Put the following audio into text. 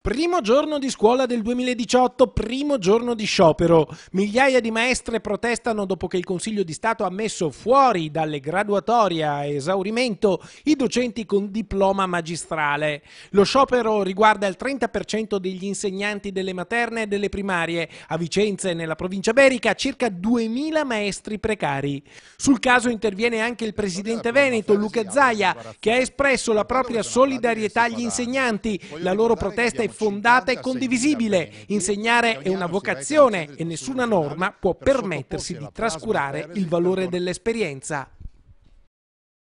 Primo giorno di scuola del 2018, primo giorno di sciopero. Migliaia di maestre protestano dopo che il Consiglio di Stato ha messo fuori dalle graduatorie a esaurimento i docenti con diploma magistrale. Lo sciopero riguarda il 30% degli insegnanti delle materne e delle primarie. A Vicenza e nella provincia berica circa 2.000 maestri precari. Sul caso interviene anche il presidente veneto Luca Zaia che ha espresso la propria solidarietà agli insegnanti. La loro protesta è fondata e condivisibile. Insegnare è una vocazione e nessuna norma può permettersi di trascurare il valore dell'esperienza.